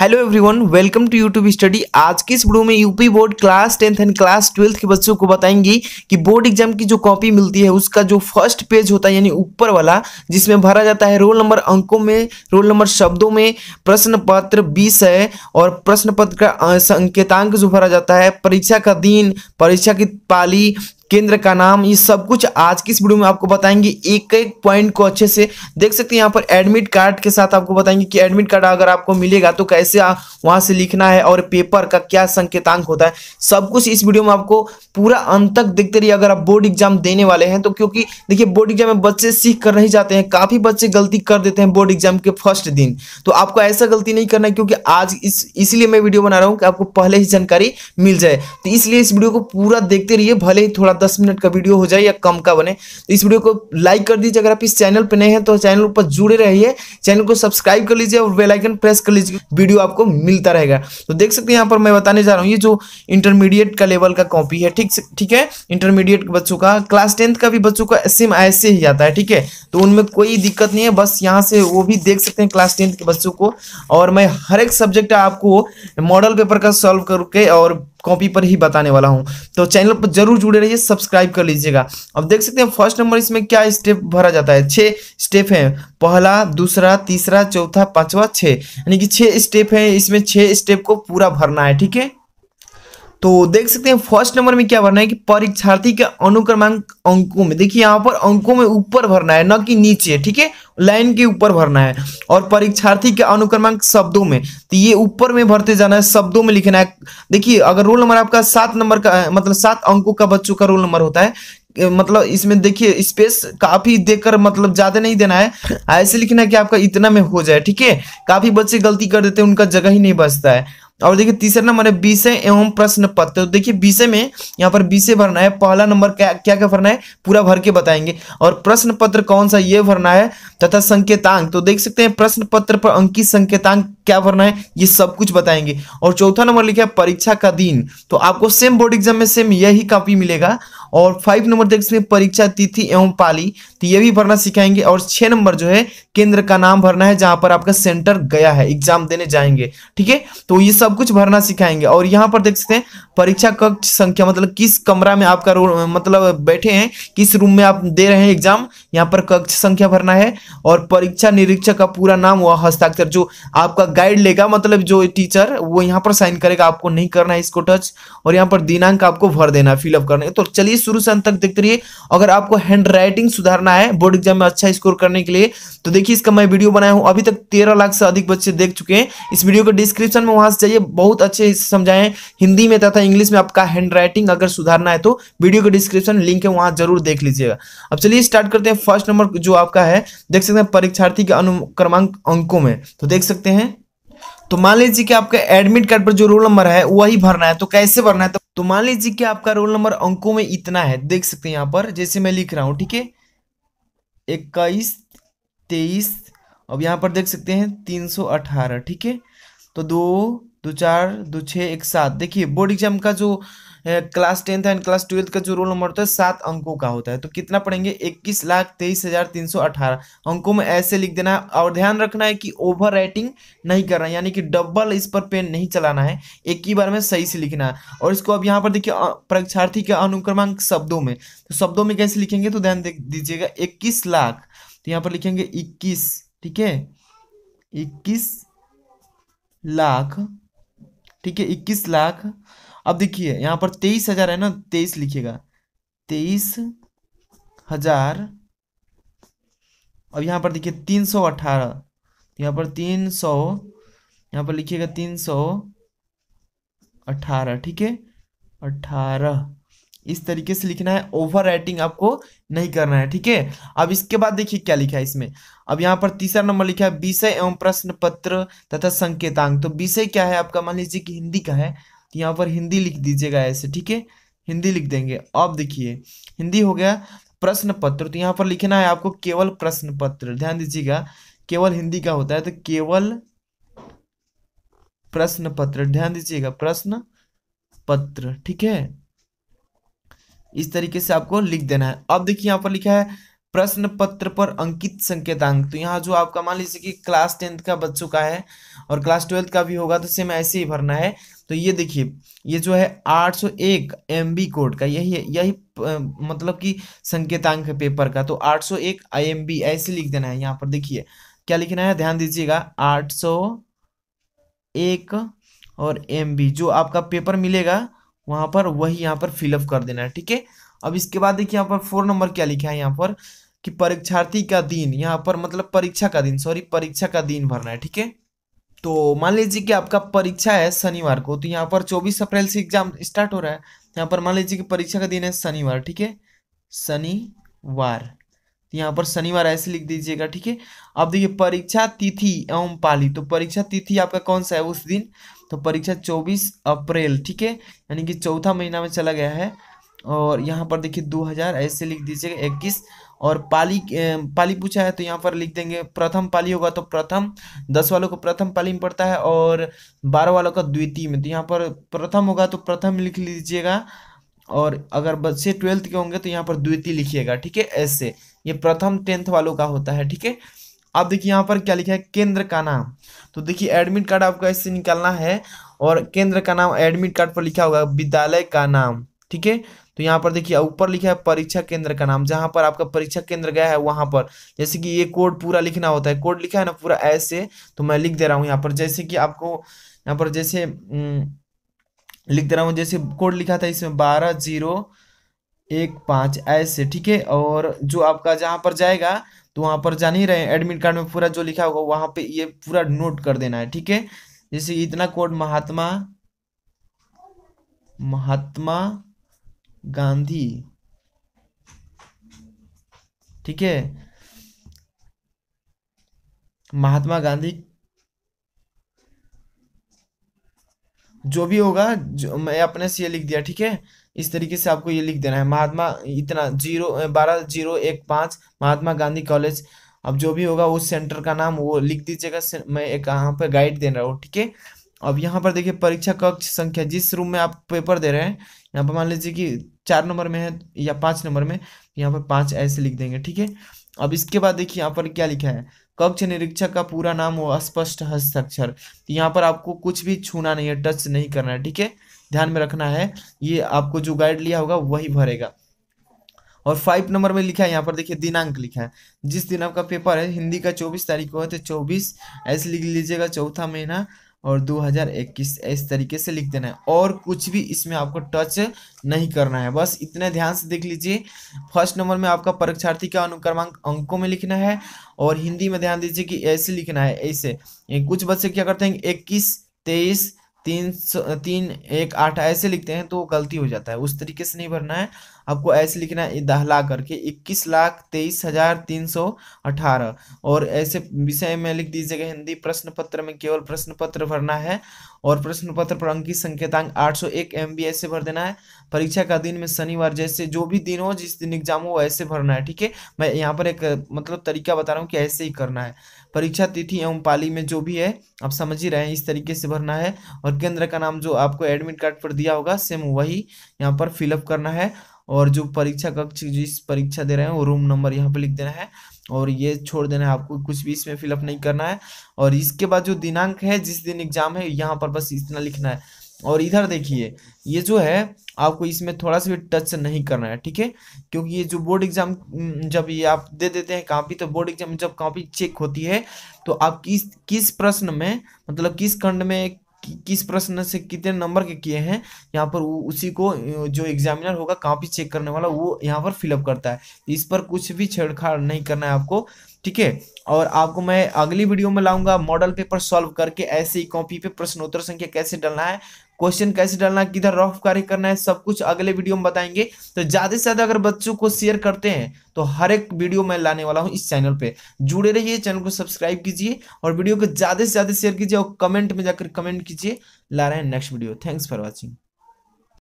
hello everyone welcome to YouTube study आज की इस वीडियो में UP board class tenth and class twelfth के बच्चों को बताएंगे कि बोर्ड एग्जाम की जो कॉपी मिलती है उसका जो फर्स्ट पेज होता है यानी ऊपर वाला जिसमें भरा जाता है रोल नंबर अंकों में रोल नंबर शब्दों में प्रश्न पत्र बीस है और प्रश्न पत्र का संकेतांक जो भरा जाता है परीक्षा का दिन परीक्षा की पाली केंद्र का नाम ये सब कुछ आज की इस वीडियो में आपको बताएंगे एक एक पॉइंट को अच्छे से देख सकते हैं यहाँ पर एडमिट कार्ड के साथ आपको बताएंगे कि एडमिट कार्ड अगर आपको मिलेगा तो कैसे वहां से लिखना है और पेपर का क्या संकेतांक होता है सब कुछ इस वीडियो में आपको पूरा अंत तक देखते रहिए अगर आप बोर्ड एग्जाम देने वाले हैं तो क्योंकि देखिए बोर्ड एग्जाम में बच्चे सीख कर नहीं जाते हैं काफ़ी बच्चे गलती कर देते हैं बोर्ड एग्जाम के फर्स्ट दिन तो आपको ऐसा गलती नहीं करना है क्योंकि आज इस इसलिए मैं वीडियो बना रहा हूँ कि आपको पहले ही जानकारी मिल जाए तो इसलिए इस वीडियो को पूरा देखते रहिए भले ही थोड़ा पाँच दस मिनट का वीडियो हो जाए या कम का बने तो इस वीडियो को लाइक कर दीजिए अगर आप इस चैनल पर नए हैं तो चैनल पर जुड़े रहिए चैनल को सब्सक्राइब कर लीजिए और बेलाइकन प्रेस कर लीजिए वीडियो आपको मिलता रहेगा तो देख सकते हैं यहाँ पर मैं बताने जा रहा हूँ ये जो इंटरमीडिएट का लेवल का कॉपी है ठीक ठीक है इंटरमीडिएट बच्चों का क्लास टेंथ का भी बच्चों का सेम ऐसे ही आता है ठीक है तो उनमें कोई दिक्कत नहीं है बस यहाँ से वो भी देख सकते हैं क्लास टेंथ के बच्चों को और मैं हर एक सब्जेक्ट आपको मॉडल पेपर का सॉल्व करके और कॉपी पर ही बताने वाला हूँ तो चैनल पर जरूर जुड़े रहिए सब्सक्राइब कर लीजिएगा अब देख सकते हैं फर्स्ट नंबर इसमें क्या स्टेप भरा जाता है छः स्टेप हैं पहला दूसरा तीसरा चौथा पांचवा छः यानी कि छः स्टेप है इसमें छः स्टेप को पूरा भरना है ठीक है तो देख सकते हैं फर्स्ट नंबर में क्या भरना है कि परीक्षार्थी के अनुक्रमांक अंकों में देखिए यहाँ पर अंकों में ऊपर भरना है न कि नीचे ठीक है लाइन के ऊपर भरना है और परीक्षार्थी का अनुक्रमांक शब्दों में तो ये ऊपर में भरते जाना है शब्दों में लिखना है देखिए अगर रोल नंबर आपका सात नंबर का मतलब सात अंकों का बच्चों का रोल नंबर होता है मतलब इसमें देखिए स्पेस काफी देकर मतलब ज्यादा नहीं देना है ऐसे लिखना है कि आपका इतना में हो जाए ठीक है काफी बच्चे गलती कर देते हैं उनका जगह ही नहीं बचता है और देखिए तीसरा नंबर है विषय एवं प्रश्न पत्र तो देखिए विषय में यहाँ पर विषय भरना है पहला नंबर क्या क्या क्या भरना है पूरा भर के बताएंगे और प्रश्न पत्र कौन सा ये भरना है तथा संकेतांक तो देख सकते हैं प्रश्न पत्र पर अंकित संकेतांक क्या भरना है ये सब कुछ बताएंगे और चौथा नंबर लिखा है परीक्षा का दिन तो आपको सेम बोर्ड एग्जाम में सेम यही कॉपी मिलेगा और फाइव नंबर देख सकते हैं परीक्षा तिथि एवं पाली तो ये भी भरना सिखाएंगे और छह नंबर जो है केंद्र का नाम भरना है जहाँ पर आपका सेंटर गया है एग्जाम देने जाएंगे ठीक है तो ये सब कुछ भरना सिखाएंगे और यहाँ पर देख सकते हैं परीक्षा कक्ष संख्या मतलब किस कमरा में आपका मतलब बैठे हैं किस रूम में आप दे रहे हैं एग्जाम यहाँ पर कक्ष संख्या भरना है और परीक्षा निरीक्षक का पूरा नाम हुआ हस्ताक्षर जो आपका गाइड लेगा मतलब जो टीचर वो यहाँ पर साइन करेगा आपको नहीं करना है इसको टच और यहाँ पर दिनांक आपको भर देना फिलअप करना है तो चलिए शुरू से अंत तक देखते रहिए अगर आपको हैंड राइटिंग सुधारना है बोर्ड एग्जाम में अच्छा स्कोर करने के लिए तो देखिए इसका मैं वीडियो बनाया हूँ अभी तक तेरह लाख से अधिक बच्चे देख चुके हैं इस वीडियो के डिस्क्रिप्शन में वहां से जाइए बहुत अच्छे समझाएं हिंदी में तथा इंग्लिश में आपका हैंड राइटिंग अगर सुधारना है तो वीडियो के डिस्क्रिप्शन लिंक है वहां जरूर देख लीजिएगा अब चलिए स्टार्ट करते हैं फर्स्ट नंबर जो आपका है देख सकते हैं परीक्षार्थी के अनुक्रमांक अंकों में तो देख सकते हैं तो मान लीजिए कि आपका एडमिट कार्ड पर जो रोल नंबर है वही भरना है तो कैसे भरना है तो तो मान लीजिए कि आपका रोल नंबर अंकों में इतना है देख सकते हैं यहाँ पर जैसे मैं लिख रहा हूँ ठीक है इक्कीस तेईस अब यहाँ पर देख सकते हैं तीन सौ अठारह ठीक है तो दो दो चार दो छः एक सात देखिए बोर्ड एग्जाम का जो class tenth and class twelfth का जो रोल नंबर होता है सात अंकों का होता है तो कितना पढ़ेंगे इक्कीस लाख तेईस हजार तीन सौ अठारह अंकों में ऐसे लिख देना है और ध्यान रखना है कि ओवर राइटिंग नहीं करना यानी कि डबल इस पर पेन नहीं चलाना है एक ही बार में सही से लिखना है और इसको अब यहाँ पर देखिए परीक्षार्थी के अनुक्रमांक शब्दों में तो शब्दों में कैसे लिखेंगे तो ध्यान दीजिएगा इक्कीस लाख तो यहाँ पर लिखेंगे इक्कीस ठीक है इक्कीस लाख ठीक है इक्कीस लाख अब देखिए यहाँ पर तेईस हजार है ना तेईस लिखिएगा तेईस हजार अब यहाँ पर देखिए तीन सौ अठारह यहाँ पर तीन सौ यहाँ पर लिखिएगा तीन सौ अठारह ठीक है अठारह इस तरीके से लिखना है ओवर राइटिंग आपको नहीं करना है ठीक है अब इसके बाद देखिए क्या लिखा है इसमें अब यहाँ पर तीसरा नंबर लिखा है विषय एवं प्रश्न पत्र तथा संकेतांक तो विषय क्या है आपका मान लीजिए कि हिंदी का है यहाँ पर हिंदी लिख दीजिएगा ऐसे ठीक है हिंदी लिख देंगे अब देखिए हिंदी हो गया प्रश्न पत्र तो यहाँ पर लिखना है आपको केवल प्रश्न पत्र ध्यान दीजिएगा केवल हिंदी का होता है तो केवल प्रश्न पत्र ध्यान दीजिएगा प्रश्न पत्र ठीक है इस तरीके से आपको लिख देना है अब देखिए यहाँ पर लिखा है प्रश्न पत्र पर अंकित संकेतांक तो यहाँ जो आपका मान लीजिए कि क्लास टेंथ का बच्चों का है और क्लास ट्वेल्थ का भी होगा तो सेम ऐसे ही भरना है तो ये देखिए ये जो है 801 एमबी कोड का यही यही मतलब कि संकेतांक पेपर का तो 801 आईएमबी ऐसे लिख देना है यहाँ पर देखिए क्या लिखना है ध्यान दीजिएगा 801 और एमबी जो आपका पेपर मिलेगा वहां पर वही यहाँ पर फिलअप कर देना है ठीक है अब इसके बाद देखिए यहाँ पर फोर नंबर क्या लिखा है यहाँ पर कि परीक्षार्थी का दिन यहाँ पर मतलब परीक्षा का दिन सॉरी परीक्षा का दिन भरना है ठीक है तो मान लीजिए कि आपका परीक्षा है शनिवार को तो यहाँ पर चौबीस अप्रैल से एग्जाम स्टार्ट हो रहा है तो यहाँ पर मान लीजिए कि परीक्षा का दिन है शनिवार ठीक है शनिवार तो यहाँ पर शनिवार ऐसे लिख दीजिएगा ठीक है अब देखिए परीक्षा तिथि एवं पाली तो परीक्षा तिथि आपका कौन सा है उस दिन तो परीक्षा 24 अप्रैल ठीक है यानी कि चौथा महीना में चला गया है और यहाँ पर देखिए 2000 ऐसे लिख दीजिएगा और पाली पाली पूछा है तो यहाँ पर लिख देंगे प्रथम पाली होगा तो प्रथम दस वालों को प्रथम पाली में पड़ता है और बारह वालों का द्वितीय में तो यहाँ पर प्रथम होगा तो प्रथम लिख लीजिएगा और अगर बच्चे ट्वेल्थ के होंगे तो यहाँ पर द्वितीय लिखिएगा ठीक है ऐसे ये प्रथम टेंथ वालों का होता है ठीक है अब देखिए यहाँ पर क्या लिखा है केंद्र का नाम तो देखिए एडमिट कार्ड आपको ऐसे निकालना है और केंद्र का नाम एडमिट कार्ड पर लिखा होगा विद्यालय का नाम ठीक है तो यहाँ पर देखिए ऊपर लिखा है परीक्षा केंद्र का नाम जहाँ पर आपका परीक्षा केंद्र गया है वहाँ पर जैसे कि ये कोड पूरा लिखना होता है कोड लिखा है ना पूरा ऐसे तो मैं लिख दे रहा हूँ यहाँ पर जैसे कि आपको यहाँ पर जैसे लिख दे रहा हूँ जैसे कोड लिखा था इसमें बारह जीरो एक पाँच ऐसे ठीक है और जो आपका जहाँ पर जाएगा तो वहाँ पर जान ही रहे एडमिट कार्ड में पूरा जो लिखा होगा वहाँ पे ये पूरा नोट कर देना है ठीक है जैसे इतना कोड महात्मा महात्मा गांधी ठीक है महात्मा गांधी जो भी होगा जो मैं अपने से ये लिख दिया ठीक है इस तरीके से आपको ये लिख देना है महात्मा इतना जीरो बारह जीरो एक पाँच महात्मा गांधी कॉलेज अब जो भी होगा उस सेंटर का नाम वो लिख दीजिएगा मैं एक यहाँ पर गाइड दे रहा हूँ ठीक है अब यहाँ पर देखिए परीक्षा कक्ष संख्या जिस रूम में आप पेपर दे रहे हैं यहाँ पर मान लीजिए कि चार नंबर में है या पाँच नंबर में यहाँ पर पाँच ऐसे लिख देंगे ठीक है अब इसके बाद देखिए यहाँ पर क्या लिखा है कक्ष निरीक्षक का पूरा नाम हो स्पष्ट हस्ताक्षर तो यहाँ पर आपको कुछ भी छूना नहीं है टच नहीं करना है ठीक है ध्यान में रखना है ये आपको जो गाइड लिया होगा वही भरेगा और फाइव नंबर में लिखा है यहाँ पर देखिए दिनांक लिखा है जिस दिन आपका पेपर है हिंदी का चौबीस तारीख को है तो चौबीस ऐसे लिख लीजिएगा चौथा महीना और 2021 इस तरीके से लिख देना है और कुछ भी इसमें आपको टच नहीं करना है बस इतने ध्यान से देख लीजिए फर्स्ट नंबर में आपका परीक्षार्थी का अनुक्रमांक अंकों में लिखना है और हिंदी में ध्यान दीजिए कि ऐसे लिखना है ऐसे कुछ बच्चे क्या करते हैं इक्कीस तेईस तीन सौ तीन एक आठ ऐसे लिखते हैं तो गलती हो जाता है उस तरीके से नहीं भरना है आपको ऐसे लिखना है दहला करके इक्कीस लाख तेईस हजार तीन सौ अठारह और ऐसे विषय में लिख दीजिएगा हिंदी प्रश्न पत्र में केवल प्रश्न पत्र भरना है और प्रश्न पत्र पर अंकित संकेतांक 801 एमबी ऐसे भर देना है परीक्षा का दिन में शनिवार जैसे जो भी दिन हो जिस दिन एग्जाम हो ऐसे भरना है ठीक है मैं यहाँ पर एक मतलब तरीका बता रहा हूँ कि ऐसे ही करना है परीक्षा तिथि एवं पाली में जो भी है आप समझ ही रहे हैं इस तरीके से भरना है और केंद्र का नाम जो आपको एडमिट कार्ड पर दिया होगा सेम वही यहाँ पर फिलअप करना है और जो परीक्षा कक्ष जिस परीक्षा दे रहे हैं वो रूम नंबर यहाँ पे लिख देना है और ये छोड़ देना है आपको कुछ भी इसमें फिलअप नहीं करना है और इसके बाद जो दिनांक है जिस दिन एग्जाम है यहाँ पर बस इतना लिखना है और इधर देखिए ये जो है आपको इसमें थोड़ा सा भी टच नहीं करना है ठीक है क्योंकि ये जो बोर्ड एग्जाम जब ये आप दे देते हैं कापी तो बोर्ड एग्जाम जब कापी चेक होती है तो आप किस किस प्रश्न में मतलब किस खंड में कि, किस प्रश्न से कितने नंबर के किए हैं यहाँ पर उसी को जो एग्जामिनर होगा कापी चेक करने वाला वो यहाँ पर फिलअप करता है इस पर कुछ भी छेड़छाड़ नहीं करना है आपको ठीक है और आपको मैं अगली वीडियो में लाऊंगा मॉडल पेपर सॉल्व करके ऐसे ही कॉपी पे प्रश्नोत्तर संख्या कैसे डालना है क्वेश्चन कैसे डालना है किधर रफ कार्य करना है सब कुछ अगले वीडियो में बताएंगे तो ज़्यादा से ज़्यादा अगर बच्चों को शेयर करते हैं तो हर एक वीडियो मैं लाने वाला हूँ इस चैनल पे जुड़े रहिए चैनल को सब्सक्राइब कीजिए और वीडियो को ज़्यादा से ज़्यादा शेयर कीजिए और कमेंट में जाकर कमेंट कीजिए ला रहे हैं next video thanks for watching